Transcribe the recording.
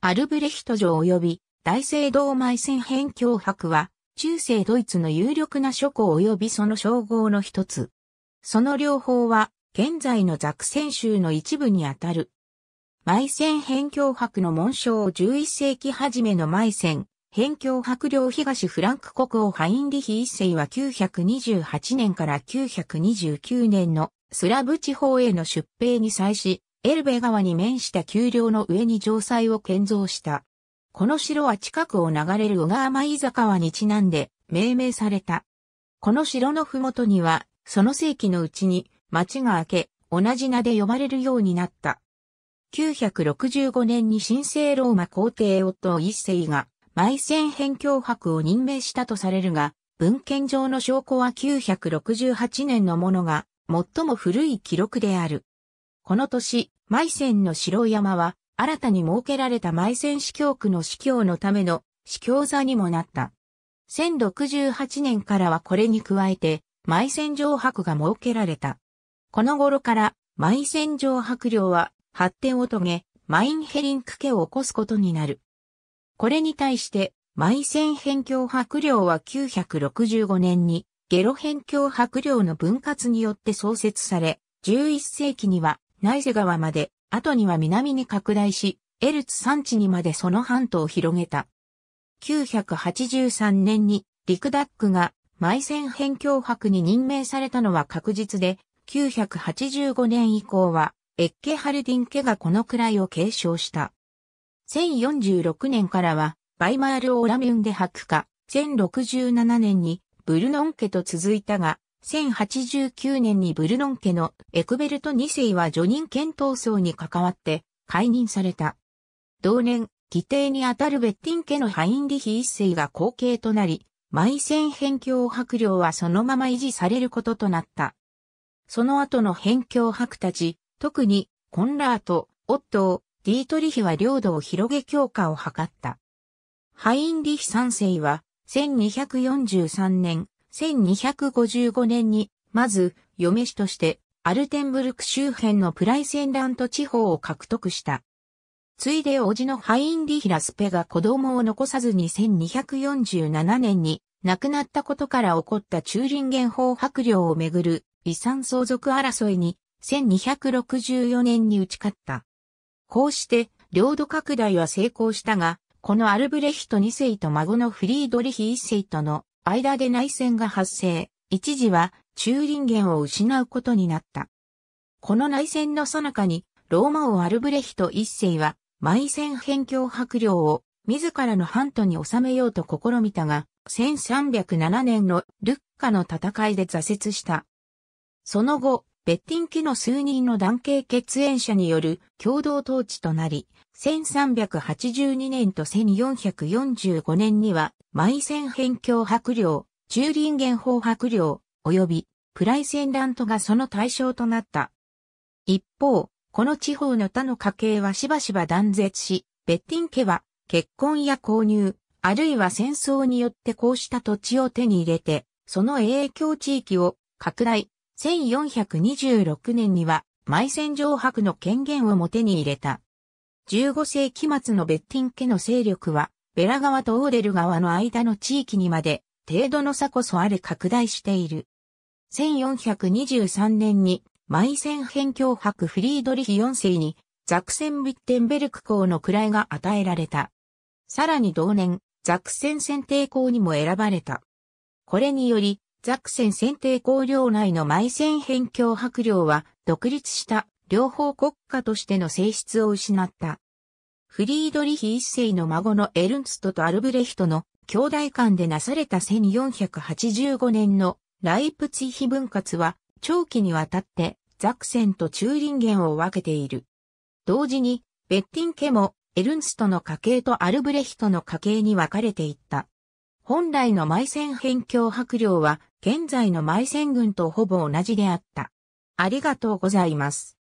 アルブレヒト城及び大聖堂埋線辺境博は、中世ドイツの有力な諸侯及びその称号の一つ。その両方は、現在のザクセン州の一部にあたる。埋線辺境博の紋章11世紀初めの埋線、辺境博領東フランク国王ハインリヒ一世は928年から929年のスラブ地方への出兵に際し、エルベ川に面した丘陵の上に城塞を建造した。この城は近くを流れる小川前坂川にちなんで命名された。この城のふもとには、その世紀のうちに町が明け、同じ名で呼ばれるようになった。965年に神聖ローマ皇帝夫一世が、埋線辺境伯を任命したとされるが、文献上の証拠は968年のものが、最も古い記録である。この年、埋線の城山は、新たに設けられた埋線司教区の司教のための司教座にもなった。1068年からはこれに加えて、埋線城博が設けられた。この頃から、埋線城博領は発展を遂げ、マインヘリンク家を起こすことになる。これに対して、埋線辺境白領は965年に、ゲロ辺境白領の分割によって創設され、11世紀にはナイゼ川まで、後には南に拡大し、エルツ山地にまでその半島を広げた。983年にリクダックが埋線辺境伯に任命されたのは確実で、985年以降はエッケハルディン家がこの位を継承した。1046年からはバイマール・オーラミュンで博化、1067年にブルノン家と続いたが、1089年にブルノン家のエクベルト2世は叙任権闘争に関わって解任された。同年、規定にあたるベッティン家のハインリヒ1世が後継となり、埋戦辺境白領はそのまま維持されることとなった。その後の辺境白たち、特にコンラート、オットー、ディートリヒは領土を広げ強化を図った。ハインリヒ3世は1243年1255年に、まず、嫁氏として、アルテンブルク周辺のプライセンラント地方を獲得した。ついで叔父のハインリヒラスペが子供を残さずに1247年に亡くなったことから起こったンゲ元法白領をめぐる遺産相続争いに1264年に打ち勝った。こうして領土拡大は成功したが、このアルブレヒト2世と孫のフリードリヒ1世との間で内戦が発生、一時は中林源を失うことになった。この内戦の最中に、ローマ王アルブレヒト一世は、埋戦辺境白領を自らの半島に収めようと試みたが、1307年のルッカの戦いで挫折した。その後、ベッティン家の数人の男系血縁者による共同統治となり、1382年と1445年には、マン辺境白領、中林元法白領、及びプライセンラントがその対象となった。一方、この地方の他の家系はしばしば断絶し、ベッティン家は結婚や購入、あるいは戦争によってこうした土地を手に入れて、その影響地域を拡大、1426年には、埋戦城博の権限をも手に入れた。15世紀末のベッティン家の勢力は、ベラ川とオーデル川の間の地域にまで、程度の差こそあれ拡大している。1423年に、埋戦辺境博フリードリヒ4世に、ザクセン・ビッテンベルク公の位が与えられた。さらに同年、ザクセン選定公にも選ばれた。これにより、ザクセン選定公領内の埋線辺境白領は独立した両方国家としての性質を失った。フリードリヒ一世の孫のエルンストとアルブレヒトの兄弟間でなされた1485年のライプツィヒ分割は長期にわたってザクセンとチューリンゲンを分けている。同時にベッティン家もエルンストの家系とアルブレヒトの家系に分かれていった。本来の埋線辺境白領は現在の埋線軍とほぼ同じであった。ありがとうございます。